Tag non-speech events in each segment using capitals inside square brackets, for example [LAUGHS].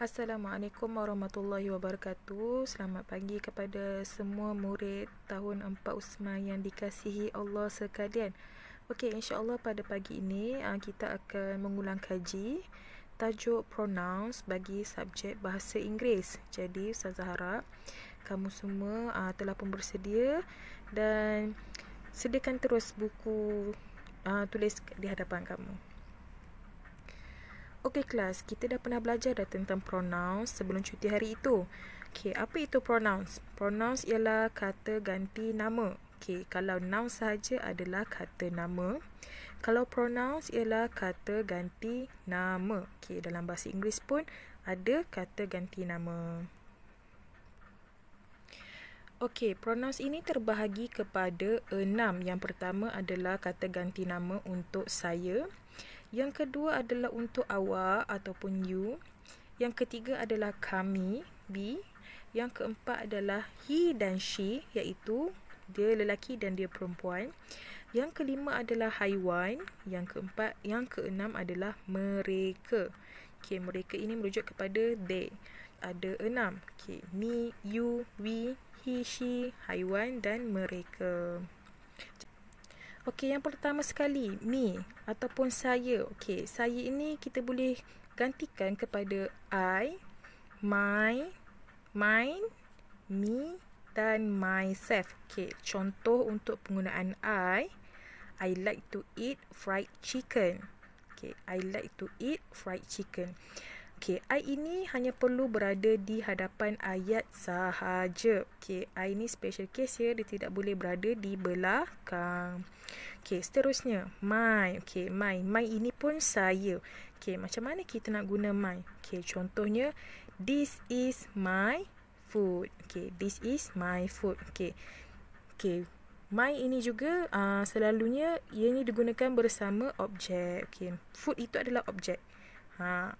Assalamualaikum warahmatullahi wabarakatuh. Selamat pagi kepada semua murid tahun 4 Usma yang dikasihi Allah sekalian. Okey, insyaAllah pada pagi ini ah, kita akan mengulang kaji tajuk pronouns bagi subjek bahasa Inggeris. Jadi, Ustazah harap kamu semua ah, telah pun bersedia dan sediakan terus buku ah, tulis di hadapan kamu. Okey kelas, kita dah pernah belajar dah tentang pronoun sebelum cuti hari itu. Okey, apa itu pronoun? Pronoun ialah kata ganti nama. Okey, kalau noun sahaja adalah kata nama. Kalau pronoun ialah kata ganti nama. Okey, dalam bahasa Inggeris pun ada kata ganti nama. Okey, pronouns ini terbahagi kepada enam. Yang pertama adalah kata ganti nama untuk saya. Yang kedua adalah untuk awak ataupun you. Yang ketiga adalah kami, B. Yang keempat adalah he dan she, iaitu dia lelaki dan dia perempuan. Yang kelima adalah haiwan. Yang keempat, yang keenam adalah mereka. Okay, mereka ini merujuk kepada they. Ada enam. Okay, me, you, we, he, she, haiwan dan mereka. Okey, yang pertama sekali, me ataupun saya. Okey, saya ini kita boleh gantikan kepada I, my, mine, me dan myself. Okey, contoh untuk penggunaan I, I like to eat fried chicken. Okey, I like to eat fried chicken. Okey, I ini hanya perlu berada di hadapan ayat sahaja. Okey, I ini special case ya, dia tidak boleh berada di belakang. Okey, seterusnya, my. Okey, my. My ini pun saya. Okey, macam mana kita nak guna my? Okey, contohnya this is my food. Okey, this is my food. Okey. Okey, My ini juga uh, selalunya ia ini digunakan bersama objek. Okay. Food itu adalah objek. Ha,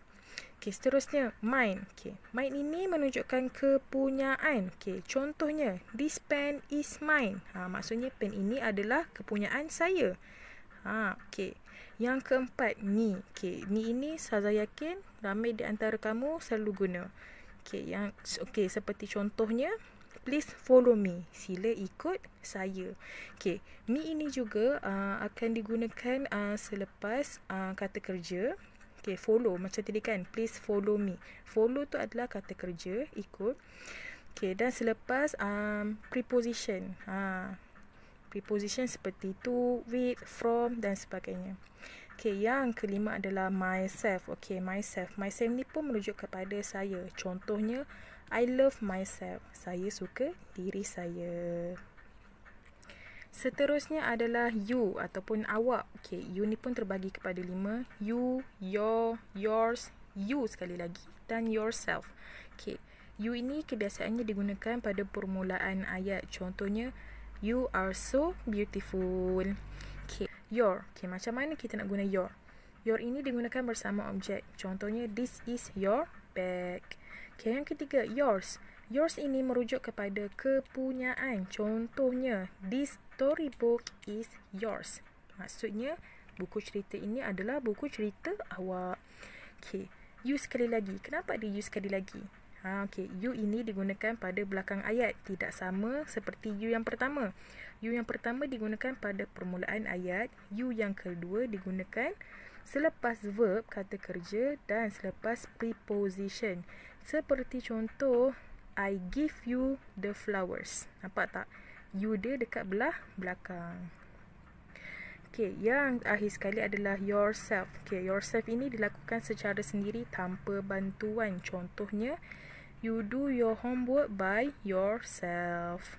Okey, seterusnya mine. Okey. mine ini menunjukkan kepunyaan. Okey, contohnya this pen is mine. Ha, maksudnya pen ini adalah kepunyaan saya. Ha, okey. Yang keempat ni. Okey, ni ini saya yakin ramai di antara kamu selalu guna. Okey, yang okey seperti contohnya please follow me. Sila ikut saya. Okey, ni ini juga uh, akan digunakan uh, selepas uh, kata kerja. Okay, follow. Macam tadi kan, please follow me. Follow tu adalah kata kerja, ikut. Okay, dan selepas um, preposition. Ha, preposition seperti to, with, from dan sebagainya. Okay, yang kelima adalah myself. Okay, myself. Myself ni pun merujuk kepada saya. Contohnya, I love myself. Saya suka diri saya. Seterusnya adalah you ataupun awak. Okay, you ni pun terbagi kepada lima. You, your, yours, you sekali lagi dan yourself. Okay, you ini kebiasaannya digunakan pada permulaan ayat. Contohnya, you are so beautiful. Okay, your. Okay, macam mana kita nak guna your? Your ini digunakan bersama objek. Contohnya, this is your bag. Okay, yang ketiga, yours. Yours ini merujuk kepada kepunyaan. Contohnya, this storybook is yours. Maksudnya, buku cerita ini adalah buku cerita awak. Okay, you sekali lagi. Kenapa ada you sekali lagi? Ha, okay, you ini digunakan pada belakang ayat. Tidak sama seperti you yang pertama. You yang pertama digunakan pada permulaan ayat. You yang kedua digunakan selepas verb kata kerja dan selepas preposition. Seperti contoh, I give you the flowers. Nampak tak? You dia dekat belah belakang. Okay, yang akhir sekali adalah yourself. Okay, yourself ini dilakukan secara sendiri tanpa bantuan. Contohnya, you do your homework by yourself.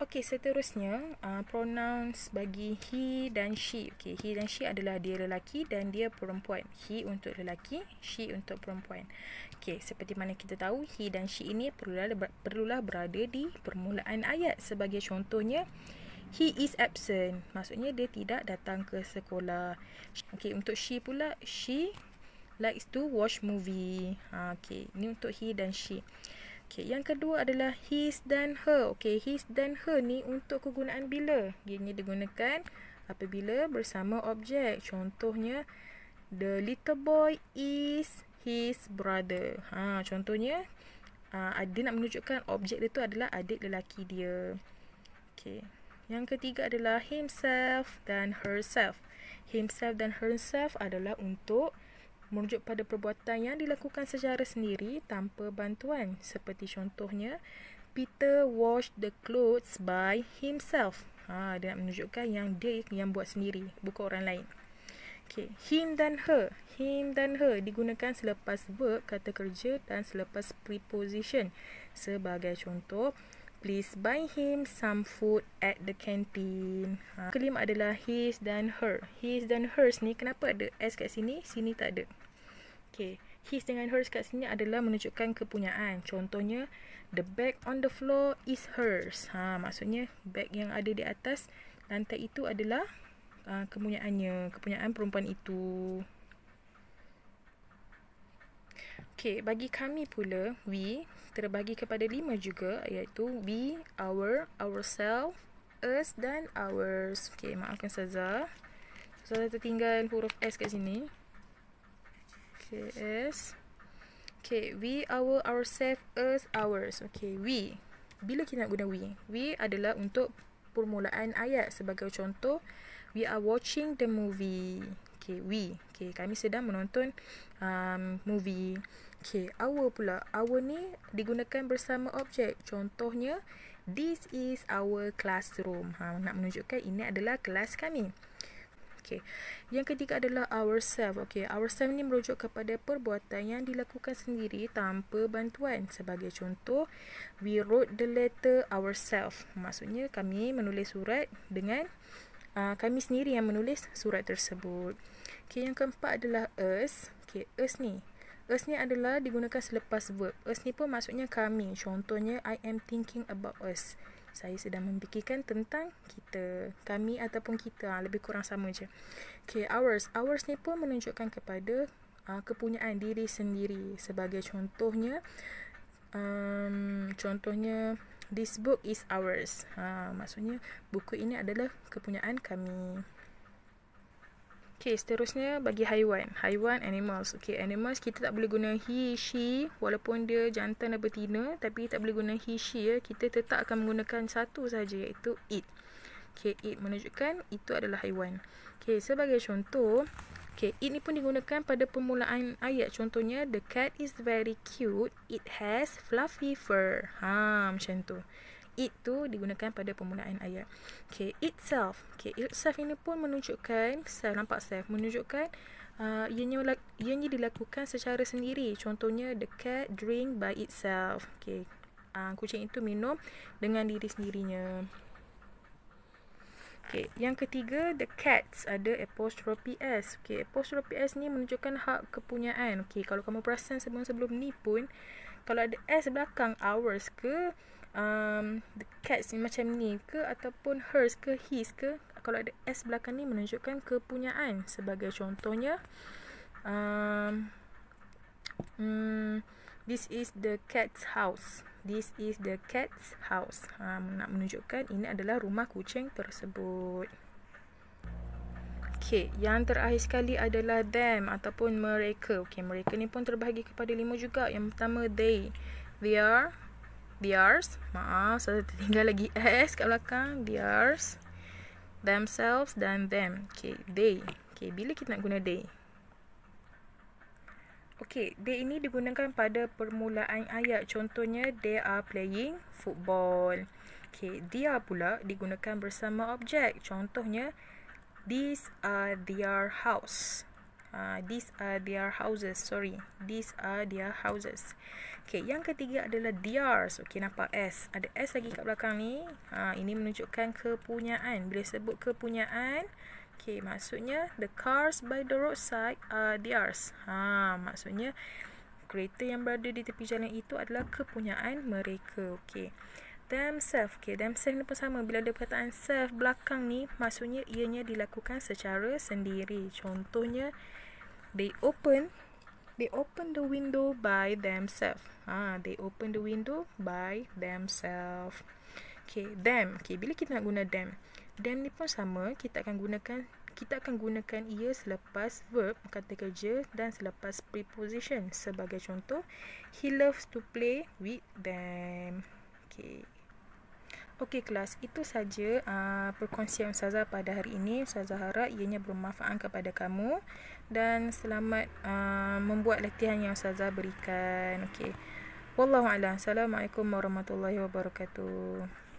Okey, seterusnya uh, pronouns bagi he dan she. Okey, he dan she adalah dia lelaki dan dia perempuan. He untuk lelaki, she untuk perempuan. Okey, seperti mana kita tahu, he dan she ini perlulah perlulah berada di permulaan ayat. Sebagai contohnya, he is absent. Maksudnya dia tidak datang ke sekolah. Okey, untuk she pula, she likes to watch movie. Ha, okay, ini untuk he dan she. Okey, yang kedua adalah his dan her. Okey, his dan her ni untuk kegunaan bila? Ianya digunakan apabila bersama objek. Contohnya the little boy is his brother. Ha, contohnya uh, dia nak menunjukkan objek dia tu adalah adik lelaki dia. Okey. Yang ketiga adalah himself dan herself. Himself dan herself adalah untuk merujuk pada perbuatan yang dilakukan secara sendiri tanpa bantuan seperti contohnya Peter washed the clothes by himself ha dia nak menunjukkan yang dia yang buat sendiri bukan orang lain Okay, him dan her him dan her digunakan selepas verb kata kerja dan selepas preposition sebagai contoh Please buy him some food at the canteen. Ha. Kelima adalah his dan her. His dan hers ni kenapa ada S kat sini? Sini tak ada. Okay, his dengan hers kat sini adalah menunjukkan kepunyaan. Contohnya, the bag on the floor is hers. Ha, maksudnya, bag yang ada di atas lantai itu adalah uh, kepunyaannya, kepunyaan perempuan itu. Okay, bagi kami pula, we terbagi kepada lima juga iaitu we, our, ourselves, us dan ours. Okay, maafkan Saza. Saza tertinggal huruf S kat sini. Okay, as. Okay, we, our, ourselves, us, ours. Okay, we. Bila kita nak guna we? We adalah untuk permulaan ayat. Sebagai contoh, we are watching the movie. Okay, we. Okay, kami sedang menonton um, movie. Okay, our pula. Our ni digunakan bersama objek. Contohnya, this is our classroom. Ha, nak menunjukkan ini adalah kelas kami. Okey, Yang ketiga adalah ourselves. Okay. Ourselves ni merujuk kepada perbuatan yang dilakukan sendiri tanpa bantuan. Sebagai contoh, we wrote the letter ourselves. Maksudnya kami menulis surat dengan uh, kami sendiri yang menulis surat tersebut. Okey, Yang keempat adalah us. Okey, Us ni. Us ni adalah digunakan selepas verb. Us ni pun maksudnya kami. Contohnya, I am thinking about us saya sedang memikirkan tentang kita, kami ataupun kita ah, lebih kurang sama je. Okay, hours. Hours ni pun menunjukkan kepada uh, kepunyaan diri sendiri. Sebagai contohnya, um, contohnya this book is ours. Uh, maksudnya buku ini adalah kepunyaan kami. Okay, seterusnya bagi haiwan. Haiwan, animals. Okay, animals kita tak boleh guna he, she walaupun dia jantan dan betina. Tapi tak boleh guna he, she ya. Kita tetap akan menggunakan satu saja iaitu it. Okay, it menunjukkan itu adalah haiwan. Okay, sebagai contoh. Okay, it ni pun digunakan pada permulaan ayat. Contohnya, the cat is very cute. It has fluffy fur. Ha, macam tu it tu digunakan pada permulaan ayat. Okay, itself. Okay, itself ini pun menunjukkan, saya nampak self, menunjukkan uh, ianya, ianya dilakukan secara sendiri. Contohnya, the cat drink by itself. Okay, uh, kucing itu minum dengan diri sendirinya. Okay. Yang ketiga, the cats ada apostrophe S. Okay. Apostrophe S ni menunjukkan hak kepunyaan. Okay. Kalau kamu perasan sebelum-sebelum ni pun, kalau ada S belakang, hours ke, um, the cats ni macam ni ke ataupun hers ke his ke kalau ada S belakang ni menunjukkan kepunyaan sebagai contohnya um, mm, this is the cat's house this is the cat's house um, nak menunjukkan ini adalah rumah kucing tersebut Okay, yang terakhir sekali adalah them ataupun mereka. Okay, mereka ni pun terbahagi kepada lima juga. Yang pertama, they. They are, theirs. Maaf, saya tinggal lagi [LAUGHS] S kat belakang. Theirs. Themselves dan them. Okay, they. Okay, bila kita nak guna they? Okay, they ini digunakan pada permulaan ayat. Contohnya, they are playing football. Okay, dia pula digunakan bersama objek. Contohnya, these are their house. Ah, these are their houses. Sorry. These are their houses. Okay. Yang ketiga adalah theirs. Okay. Nampak S. Ada S lagi kat belakang ni. Uh, ini menunjukkan kepunyaan. Bila sebut kepunyaan. Okay. Maksudnya the cars by the roadside are theirs. Ha, maksudnya kereta yang berada di tepi jalan itu adalah kepunyaan mereka. Okay. Themself. Okay. Themself ni pun sama. Bila ada perkataan self belakang ni, maksudnya ianya dilakukan secara sendiri. Contohnya, they open they open the window by themselves ah they open the window by themselves okay them okay bila kita nak guna them them ni pun sama kita akan gunakan kita akan gunakan ia selepas verb kata kerja dan selepas preposition sebagai contoh he loves to play with them okay Okey kelas, itu saja uh, perkongsian Ustazah pada hari ini. Ustazah harap ianya bermanfaat kepada kamu dan selamat uh, membuat latihan yang Ustazah berikan. Okey. Wallahu a'lam. Assalamualaikum warahmatullahi wabarakatuh.